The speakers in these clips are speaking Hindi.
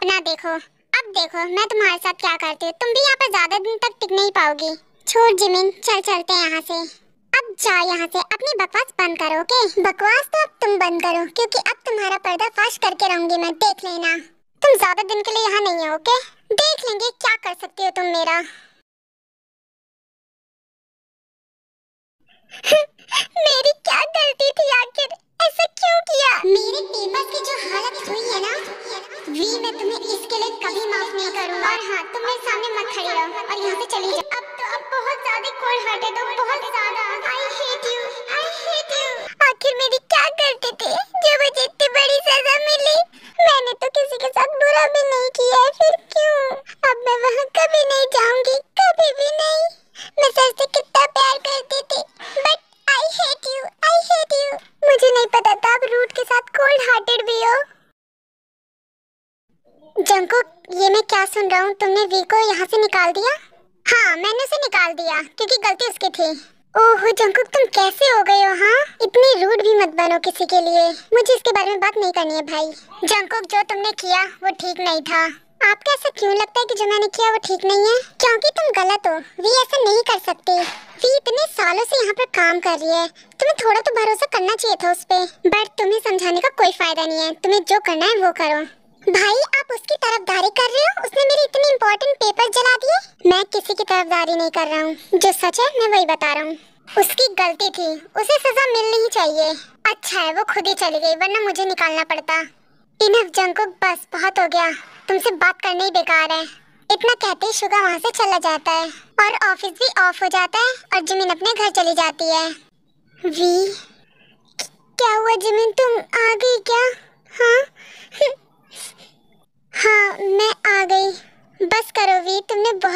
सपना देखो अब देखो मैं तुम्हारे साथ क्या करती हूँ तुम भी यहाँ पर ज्यादा दिन तक टिक नहीं पाओगी छोड़ जिमिन चल चलते हैं यहाँ से अब जाओ यहाँ से अपनी बकवास बंद करो ओके बकवास तो अब तुम बंद करो क्योंकि अब तुम्हारा पर्दा फाश करके रहूंगी मैं देख लेना तुम ज्यादा दिन के लिए यहाँ नहीं हो ओके देख लेंगे क्या कर सकती हो तुम मेरा मेरी क्या गलती थी आखिर ऐसा क्यों किया मेरे पेपर की जो हालत हुई है ना वी मैं तुम्हें इसके लिए कभी माफ नहीं करूंगा और हाँ तुम मेरे सामने मत खड़े रहो और यहाँ से चली जाओ अब तो अब बहुत ज्यादा कोल्ड हार्टेड हो बहुत ज्यादा आई जंकुक ये मैं क्या सुन रहा हूँ तुमने वी को यहाँ से निकाल दिया हाँ मैंने उसे निकाल दिया क्योंकि गलती उसकी थी ओहो जंकुक तुम कैसे हो गए हो हाँ इतनी रूड भी मत बनो किसी के लिए मुझे इसके बारे में बात नहीं करनी है भाई जंकुक जो तुमने किया वो ठीक नहीं था आपको ऐसा क्यों लगता है कि जो मैंने किया वो ठीक नहीं है क्योंकि तुम गलत हो वी ऐसा नहीं कर सकती वी इतने सालों से यहाँ पर काम कर रही है तुम्हें थोड़ा तो भरोसा करना चाहिए था उस पर बट तुम्हें समझाने का कोई फायदा नहीं है तुम्हें जो करना है वो करो भाई आप उसकी तरफदारी कर रहे हो उसने मेरे इतने इम्पोर्टेंट पेपर जला दिए मैं किसी की तरफदारी नहीं कर रहा हूँ जो सच है मैं वही बता रहा हूँ उसकी गलती थी उसे सजा मिलनी ही चाहिए अच्छा है वो खुद ही चली गई वरना मुझे निकालना पड़ता इनफ को बस बहुत हो गया तुमसे बात करने ही बेकार है इतना कहते ही शुगा वहाँ से चला जाता है और ऑफिस भी ऑफ हो जाता है और जमीन अपने घर चली जाती है वी क्या हुआ जमीन तुम आ गई क्या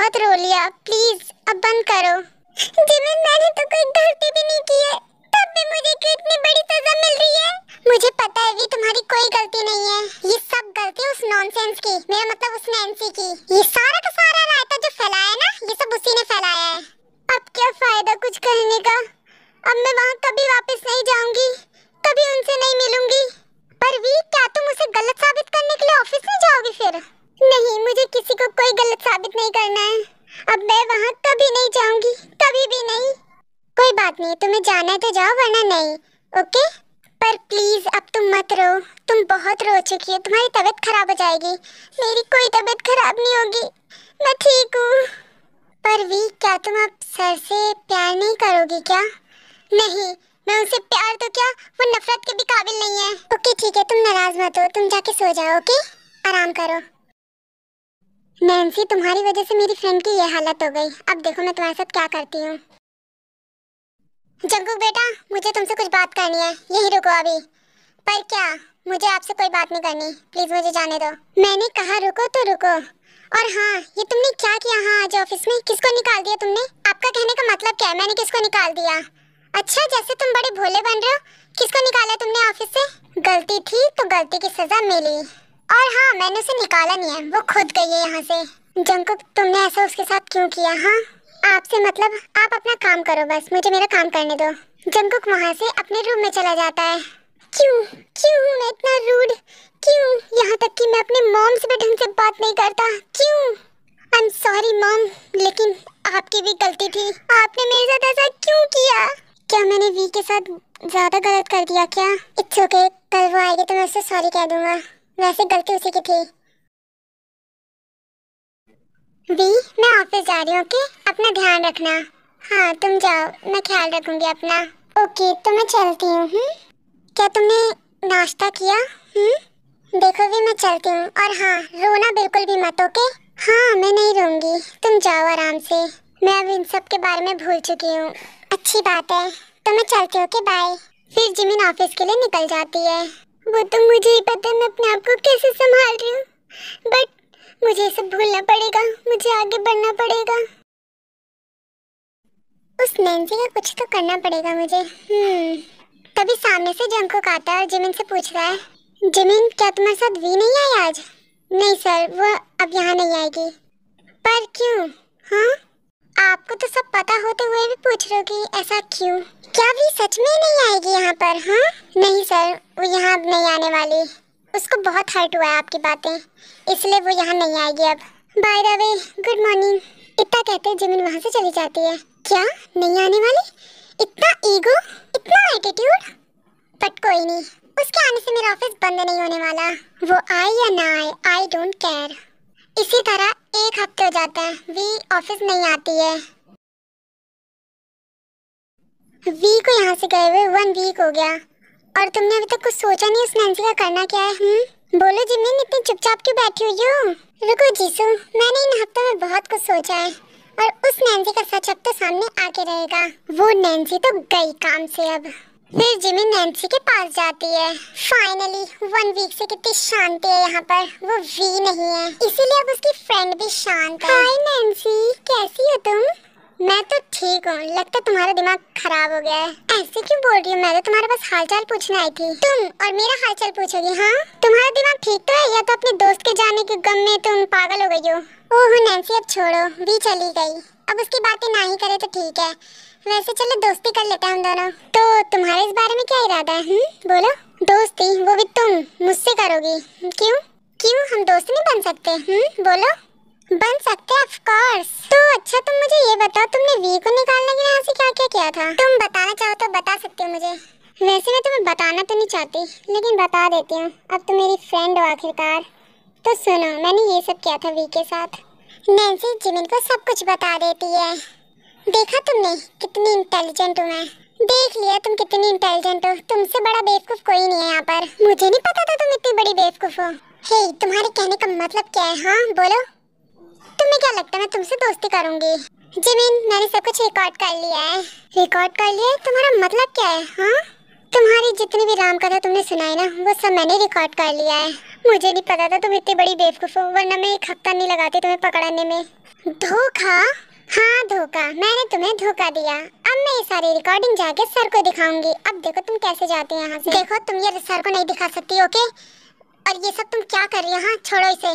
बहुत रो लिया प्लीज अब बंद करो जिमिन मैंने तो कोई गलती भी नहीं की है तब भी मुझे क्यों तो इतनी बड़ी सजा मिल रही है मुझे पता है कि तुम्हारी कोई गलती नहीं है ये सब गलती उस नॉनसेंस की मेरा मतलब उस नैंसी की ये सारा का सारा रायता जो फैलाया है ना ये सब उसी ने फैलाया है अब क्या फायदा कुछ कहने का अब मैं वहाँ कभी वापस नहीं जाऊंगी कभी उनसे नहीं मिलूंगी पर वी क्या तुम उसे गलत साबित करने के लिए ऑफिस नहीं जाओगी फिर नहीं मुझे किसी को कोई गलत साबित नहीं करना है अब मैं वहाँ कभी नहीं जाऊंगी कभी भी नहीं कोई बात नहीं तुम्हें जाना है तो जाओ वरना नहीं ओके पर प्लीज अब तुम मत रो तुम बहुत रो चुकी हो तुम्हारी तबीयत खराब हो जाएगी मेरी कोई तबीयत खराब नहीं होगी मैं ठीक हूँ पर वी क्या तुम अब सर से प्यार नहीं करोगी क्या नहीं मैं उनसे प्यार तो क्या वो नफरत के भी काबिल नहीं है ओके ठीक है तुम नाराज मत हो तुम जाके सो जाओ ओके आराम करो नैन्सी तुम्हारी वजह से मेरी फ्रेंड की ये हालत हो गई अब देखो मैं तुम्हारे साथ क्या करती हूँ जंगू बेटा मुझे तुमसे कुछ बात करनी है यही रुको अभी पर क्या मुझे आपसे कोई बात नहीं करनी प्लीज मुझे जाने दो मैंने कहा रुको तो रुको और हाँ ये तुमने क्या किया हाँ आज ऑफिस में किसको निकाल दिया तुमने आपका कहने का मतलब क्या है मैंने किसको निकाल दिया अच्छा जैसे तुम बड़े भोले बन रहे हो किसको निकाला तुमने ऑफिस से गलती थी तो गलती की सजा मिली और हाँ मैंने उसे निकाला नहीं है वो खुद गई है यहाँ से जंकुक तुमने ऐसा उसके साथ क्यों किया हाँ आपसे मतलब आप अपना काम करो बस मुझे मेरा काम करने दो जंकुक वहाँ से अपने रूम में चला जाता है क्यों क्यों मैं इतना रूड क्यों यहाँ तक कि मैं अपने मॉम से भी ढंग से बात नहीं करता क्यों आई एम सॉरी मॉम लेकिन आपकी भी गलती थी आपने मेरे साथ ऐसा क्यों किया क्या मैंने वी के साथ ज़्यादा गलत कर दिया क्या इट्स ओके okay, कल वो आएगी तो मैं उससे सॉरी कह दूंगा वैसे गलती उसी की थी वी मैं ऑफिस जा रही हूँ अपना ध्यान रखना हाँ तुम जाओ मैं ख्याल रखूंगी अपना ओके तो मैं चलती हूँ हम्म? क्या तुमने नाश्ता किया हुँ? हम्म? देखो भी मैं चलती हूँ और हाँ रोना बिल्कुल भी मत ओके हाँ मैं नहीं रोंगी तुम जाओ आराम से मैं अब इन सब के बारे में भूल चुकी हूँ अच्छी बात है तो मैं चलती हूँ बाय फिर जिमिन ऑफिस के लिए निकल जाती है वो तो मुझे ही पता है मैं अपने आप को कैसे संभाल रही हूँ बट मुझे सब भूलना पड़ेगा मुझे आगे बढ़ना पड़ेगा उस नैन्सी का कुछ तो करना पड़ेगा मुझे हम्म, तभी सामने से जंकुक आता है और जिमिन से पूछ रहा है जिमिन क्या तुम्हारे साथ वी नहीं आई आज नहीं सर वो अब यहाँ नहीं आएगी पर क्यों हाँ आपको तो सब पता होते हुए भी पूछ रहे हो कि ऐसा क्यों क्या भी सच में नहीं आएगी यहाँ पर हाँ नहीं सर वो यहाँ नहीं आने वाली उसको बहुत हर्ट हुआ है आपकी बातें इसलिए वो यहाँ नहीं आएगी अब by the way good morning इतना कहते जमीन वहाँ से चली जाती है क्या नहीं आने वाली इतना ईगो इतना एटीट्यूड बट कोई नहीं उसके आने से मेरा ऑफिस बंद नहीं होने वाला वो आए या ना आए आई डोंट केयर इसी तरह एक हफ्ते हो जाते हैं वी ऑफिस नहीं आती है वी को यहाँ से गए हुए वन वीक हो गया और तुमने अभी तक कुछ सोचा नहीं उस नैन्सी का करना क्या है हुँ? हम्म? बोलो जिमिन इतनी चुपचाप क्यों बैठी हुई हो रुको जीसू मैंने इन हफ्तों में बहुत कुछ सोचा है और उस नैन्सी का सच अब तो सामने आके रहेगा वो नैन्सी तो गई काम से अब फिर जिमी नैन्सी के पास जाती है फाइनली वन वीक से कितनी शांति है यहाँ पर वो वी नहीं है इसीलिए अब उसकी फ्रेंड भी शांत है हाय नैन्सी कैसी हो तुम मैं तो ठीक हूँ लगता है तुम्हारा दिमाग खराब हो गया है ऐसे क्यों बोल रही हूँ मैं तो तुम्हारे पास हालचाल पूछने आई थी तुम और मेरा हालचाल पूछोगी हाँ तुम्हारा दिमाग ठीक तो है या तो अपने दोस्त के जाने के गम में तुम पागल हो गई हो ओह नैन्सी अब छोड़ो वी चली गई अब उसकी बातें ना ही करे तो ठीक है वैसे चलो दोस्ती कर लेते हैं हम दोनों तो तुम्हारे इस बारे में क्या इरादा है हुँ? हम्म? बोलो दोस्ती वो भी तुम मुझसे करोगी क्यों क्यों हम दोस्त नहीं बन सकते हुँ? हम्म? बोलो बन सकते ऑफ कोर्स तो अच्छा तुम मुझे ये बताओ तुमने वी को निकालने के लिए यहाँ से क्या क्या किया था तुम बताना चाहो तो बता सकते हो मुझे वैसे मैं तुम्हें बताना तो नहीं चाहती लेकिन बता देती हूँ अब तुम मेरी फ्रेंड हो आखिरकार तो सुनो मैंने ये सब किया था वी के साथ नैन्सी जिमिन को सब कुछ बता देती है देखा तुमने कितनी इंटेलिजेंट हूँ मैं देख लिया तुम कितनी इंटेलिजेंट हो तुमसे बड़ा बेवकूफ कोई नहीं है यहाँ पर मुझे नहीं पता था तुम इतनी बड़ी बेवकूफ हो हे hey, तुम्हारे कहने का मतलब क्या है हाँ बोलो तुम्हें क्या लगता है मैं तुमसे दोस्ती करूंगी जमीन मैंने सब कुछ रिकॉर्ड कर लिया है रिकॉर्ड कर लिया है तुम्हारा मतलब क्या है हाँ तुम्हारी जितनी भी राम कथा तुमने सुनाई ना वो सब मैंने रिकॉर्ड कर लिया है मुझे नहीं पता था तुम इतनी बड़ी बेवकूफ़ हो वरना मैं एक हफ्ता नहीं लगाती तुम्हें पकड़ने में धोखा हाँ धोखा मैंने तुम्हें धोखा दिया अब मैं ये सारी रिकॉर्डिंग जाके सर को दिखाऊंगी अब देखो तुम कैसे जाते हो यहाँ से देखो तुम ये सर को नहीं दिखा सकती ओके और ये सब तुम क्या कर रही हो हाँ छोड़ो इसे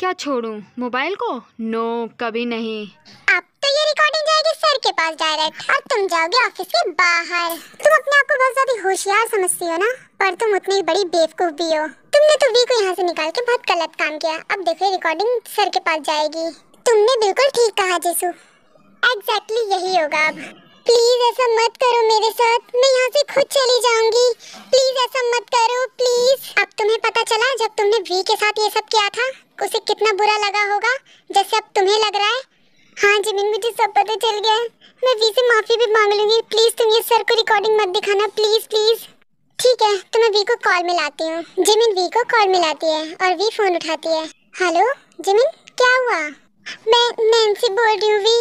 क्या छोड़ू मोबाइल को नो कभी नहीं अब तो ये रिकॉर्डिंग जाएगी सर के पास डायरेक्ट और तुम जाओगे ऑफिस के बाहर तुम अपने आप को बहुत ज्यादा होशियार समझती हो ना पर तुम उतनी बड़ी बेवकूफ भी हो तुमने तो वी को यहाँ से निकाल के बहुत गलत काम किया अब देखो रिकॉर्डिंग सर के पास जाएगी तुमने बिल्कुल ठीक कहा जिसु एग्जैक्टली exactly यही होगा अब प्लीज ऐसा मत करो मेरे साथ मैं यहाँ से खुद चली जाऊंगी प्लीज ऐसा मत करो प्लीज अब तुम्हें पता चला जब तुमने वी के साथ ये सब किया था उसे कितना बुरा लगा होगा जैसे अब तुम्हें लग रहा है हाँ जिमिन मुझे सब पता चल गया मैं वी से माफी भी मांग लूंगी प्लीज तुम ये सर को रिकॉर्डिंग मत दिखाना प्लीज प्लीज ठीक है तो मैं वी को कॉल मिलाती हूँ जिमिन वी को कॉल मिलाती है और वी फोन उठाती है हेलो जिमिन क्या हुआ मैं नैन्सी बोल रही हूँ V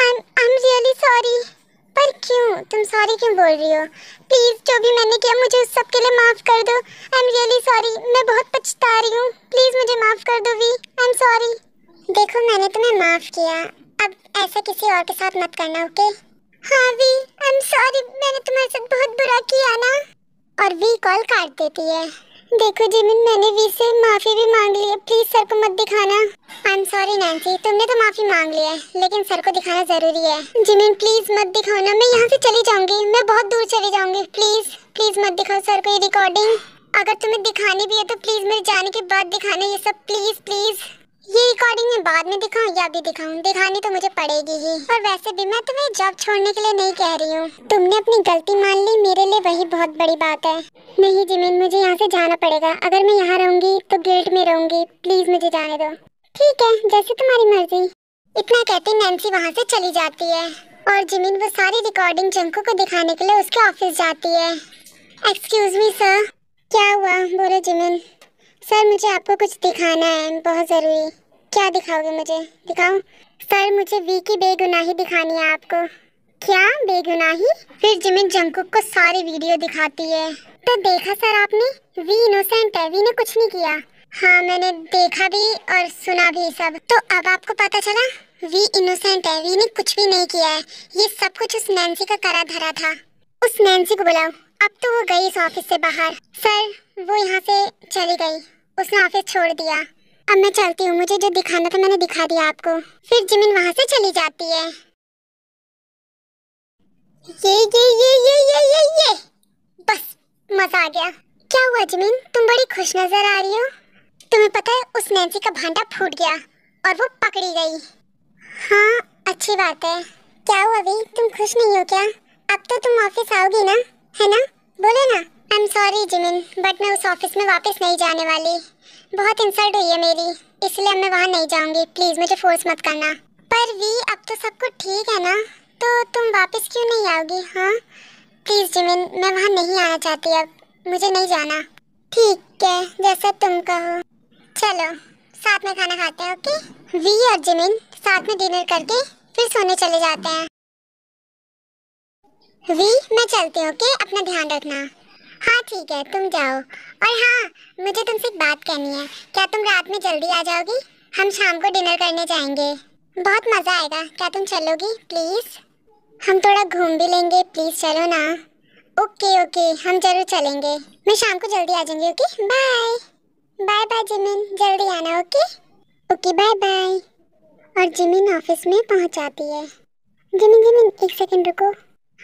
I I am really sorry पर क्यों तुम सॉरी क्यों बोल रही हो प्लीज़ जो भी मैंने किया मुझे उस सब के लिए माफ़ कर दो आई एम रियली सॉरी मैं बहुत पछता रही हूँ प्लीज़ मुझे माफ़ कर दो वी आई एम सॉरी देखो मैंने तुम्हें माफ़ किया अब ऐसा किसी और के साथ मत करना ओके हाँ वी आई एम सॉरी मैंने तुम्हारे साथ बहुत बुरा किया ना और वी कॉल काट देती है देखो जिमिन मैंने वी से माफी भी मांग ली है प्लीज सर को मत दिखाना आई एम सॉरी नैन्सी तुमने तो माफी मांग ली है लेकिन सर को दिखाना जरूरी है जिमिन प्लीज मत दिखाना मैं यहाँ से चली जाऊंगी मैं बहुत दूर चली जाऊंगी प्लीज प्लीज मत दिखाओ सर को ये रिकॉर्डिंग अगर तुम्हें दिखानी भी है तो प्लीज मेरे जाने के बाद दिखाना ये सब प्लीज प्लीज ये रिकॉर्डिंग में बाद में दिखाऊं या अभी दिखाऊं दिखानी तो मुझे पड़ेगी ही और वैसे भी मैं तुम्हें जॉब छोड़ने के लिए नहीं कह रही हूँ तुमने अपनी गलती मान ली मेरे लिए वही बहुत बड़ी बात है नहीं जिमिन मुझे यहाँ से जाना पड़ेगा अगर मैं यहाँ रहूंगी तो गेट में रहूंगी प्लीज मुझे जाने दो ठीक है जैसे तुम्हारी मर्जी इतना कहती नैन्सी वहाँ से चली जाती है और जिमिन वो सारी रिकॉर्डिंग जंकू को दिखाने के लिए उसके ऑफिस जाती है एक्सक्यूज मी सर क्या हुआ बोलो जिमिन सर मुझे आपको कुछ दिखाना है बहुत ज़रूरी क्या दिखाओगे मुझे दिखाओ सर मुझे वी की बेगुनाही दिखानी है आपको क्या बेगुनाही फिर जिमिन जंकुक को सारी वीडियो दिखाती है तो देखा सर आपने वी इनोसेंट है वी ने कुछ नहीं किया हाँ मैंने देखा भी और सुना भी सब तो अब आपको पता चला वी इनोसेंट है वी ने कुछ भी नहीं किया है ये सब कुछ उस नैन्सी का करा धरा था उस नैन्सी को बुलाओ अब तो वो गई इस ऑफिस से बाहर सर वो यहाँ से चली गई उसने ऑफिस छोड़ दिया अब मैं चलती हूँ मुझे जो दिखाना था मैंने दिखा दिया आपको फिर जमीन वहाँ से चली जाती है ये ये ये ये ये ये ये बस मजा आ गया क्या हुआ जमीन तुम बड़ी खुश नजर आ रही हो तुम्हें पता है उस नैन्सी का भांडा फूट गया और वो पकड़ी गई हाँ अच्छी बात है क्या हुआ अभी तुम खुश नहीं हो क्या अब तो तुम ऑफिस आओगी ना है ना बोले ना I am sorry Jimin but मैं उस ऑफिस में वापस नहीं जाने वाली बहुत इंसल्ट हुई है मेरी इसलिए अब मैं वहाँ नहीं जाऊँगी प्लीज़ मुझे फोर्स मत करना पर वी अब तो सब कुछ ठीक है ना तो तुम वापस क्यों नहीं आओगी हाँ प्लीज़ जिमिन मैं वहाँ नहीं आना चाहती अब मुझे नहीं जाना ठीक है जैसा तुम कहो चलो साथ में खाना खाते हैं ओके वी और जिमिन साथ में डिनर करके फिर सोने चले जाते हैं वी मैं चलती हूँ ओके अपना ध्यान रखना हाँ ठीक है तुम जाओ और हाँ मुझे तुमसे एक बात करनी है क्या तुम रात में जल्दी आ जाओगी हम शाम को डिनर करने जाएंगे बहुत मज़ा आएगा क्या तुम चलोगी प्लीज़ हम थोड़ा घूम भी लेंगे प्लीज़ चलो ना ओके ओके हम ज़रूर चलेंगे मैं शाम को जल्दी आ जाऊँगी okay bye bye bye Jimin जल्दी आना ओके ओके बाय बाय और जिमिन ऑफिस में पहुँच जाती है जिमिन जिमिन एक सेकंड रुको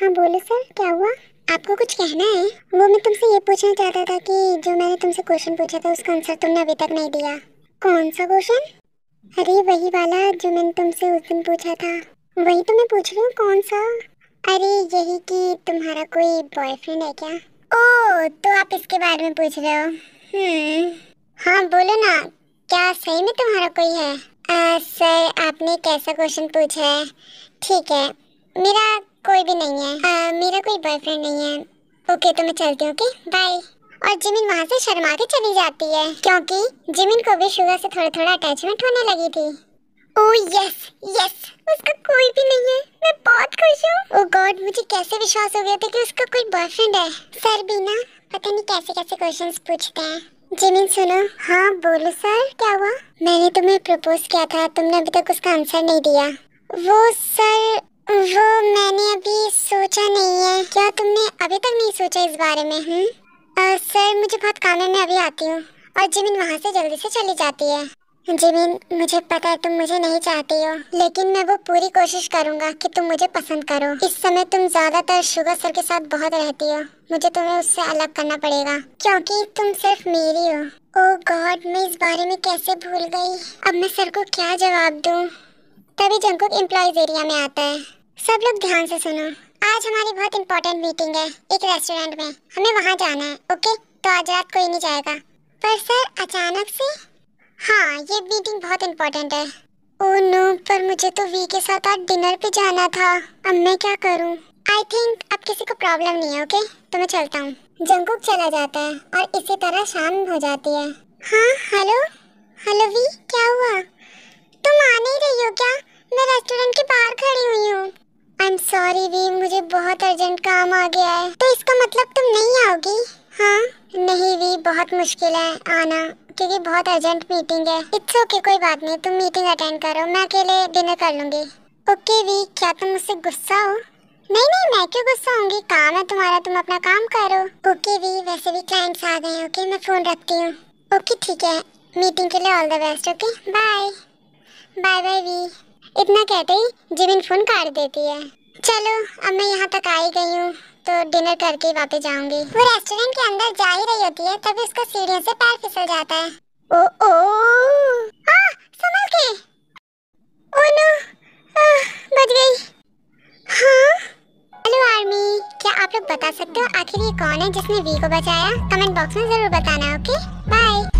हाँ बोलो सर क्या हुआ आपको कुछ कहना है वो मैं तुमसे ये पूछना चाहता था कि जो मैंने तुमसे क्वेश्चन पूछा था उसका आंसर तुमने अभी तक नहीं दिया कौन सा क्वेश्चन अरे वही वाला जो मैंने तुमसे उस दिन पूछा था वही तो मैं पूछ रही हूँ कौन सा अरे यही कि तुम्हारा कोई बॉयफ्रेंड है क्या ओ तो आप इसके बारे में पूछ रहे हो हम्म। हाँ बोलो ना क्या सही में तुम्हारा कोई है आ, सर आपने कैसा क्वेश्चन पूछा है ठीक है मेरा कोई भी नहीं है आ, मेरा कोई बॉयफ्रेंड नहीं है ओके तो मैं चलती हूँ ओके बाय और जिमिन वहाँ से शर्मा के चली जाती है क्योंकि जिमिन को भी शुगर से थोड़ा थोड़ा अटैचमेंट होने लगी थी ओ यस यस उसका कोई भी नहीं है मैं बहुत खुश हूँ ओ oh गॉड मुझे कैसे विश्वास हो गया था कि उसका कोई बॉयफ्रेंड है सर भी ना पता नहीं कैसे कैसे क्वेश्चंस पूछते हैं जिमिन सुनो हाँ बोलो सर क्या हुआ मैंने तुम्हें प्रपोज किया था तुमने अभी तक उसका आंसर नहीं दिया वो सर वो मैंने अभी सोचा नहीं है क्या तुमने अभी तक नहीं सोचा इस बारे में हूँ हम्म? सर मुझे बहुत काम है मैं अभी आती हूँ और जमीन वहाँ से जल्दी से चली जाती है जमीन मुझे पता है तुम मुझे नहीं चाहती हो लेकिन मैं वो पूरी कोशिश करूँगा कि तुम मुझे पसंद करो इस समय तुम ज़्यादातर शुगर सर के साथ बहुत रहती हो मुझे तुम्हें उससे अलग करना पड़ेगा क्योंकि तुम सिर्फ मेरी हो ओ गॉड मैं इस बारे में कैसे भूल गई अब मैं सर को क्या जवाब दूँ तभी जंकुक एम्प्लॉयज एरिया में आता है सब लोग ध्यान से सुनो आज हमारी बहुत इम्पोर्टेंट मीटिंग है एक रेस्टोरेंट में हमें वहाँ जाना है ओके तो आज रात कोई नहीं जाएगा पर सर अचानक से हाँ ये मीटिंग बहुत इम्पोर्टेंट है ओ oh नो पर मुझे तो वी के साथ आज डिनर पे जाना था अब मैं क्या करूँ आई थिंक अब किसी को प्रॉब्लम नहीं है ओके तो मैं चलता हूँ जंगकुक चला जाता है और इसी तरह शाम हो जाती है हाँ हेलो हेलो वी क्या हुआ तुम आ नहीं रही हो क्या मैं रेस्टोरेंट के बाहर खड़ी हुई हूँ आई एम सॉरी वी मुझे बहुत अर्जेंट काम आ गया है तो इसका मतलब तुम नहीं आओगी हाँ नहीं वी बहुत मुश्किल है आना क्योंकि बहुत अर्जेंट मीटिंग है इट्स ओके okay, कोई बात नहीं तुम मीटिंग अटेंड करो मैं अकेले डिनर कर लूँगी ओके okay, वी क्या तुम मुझसे गुस्सा हो नहीं नहीं मैं क्यों गुस्सा होंगी काम है तुम्हारा तुम अपना काम करो ओके okay, वी वैसे भी क्लाइंट्स आ गए ओके मैं फ़ोन रखती हूँ ओके ठीक है मीटिंग के लिए all the best okay bye bye bye V इतना कहते ही जिमिन फ़ोन काट देती है चलो अब मैं यहाँ तक आई गई हूँ तो डिनर करके वापस जाऊंगी वो रेस्टोरेंट के अंदर जा ही रही होती है तभी उसको सीढ़ियों से पैर फिसल जाता है ओ ओ आ, के ओ नो आ, बच गई हाँ हेलो आर्मी क्या आप लोग बता सकते हो आखिर ये कौन है जिसने वी को बचाया कमेंट बॉक्स में जरूर बताना ओके बाय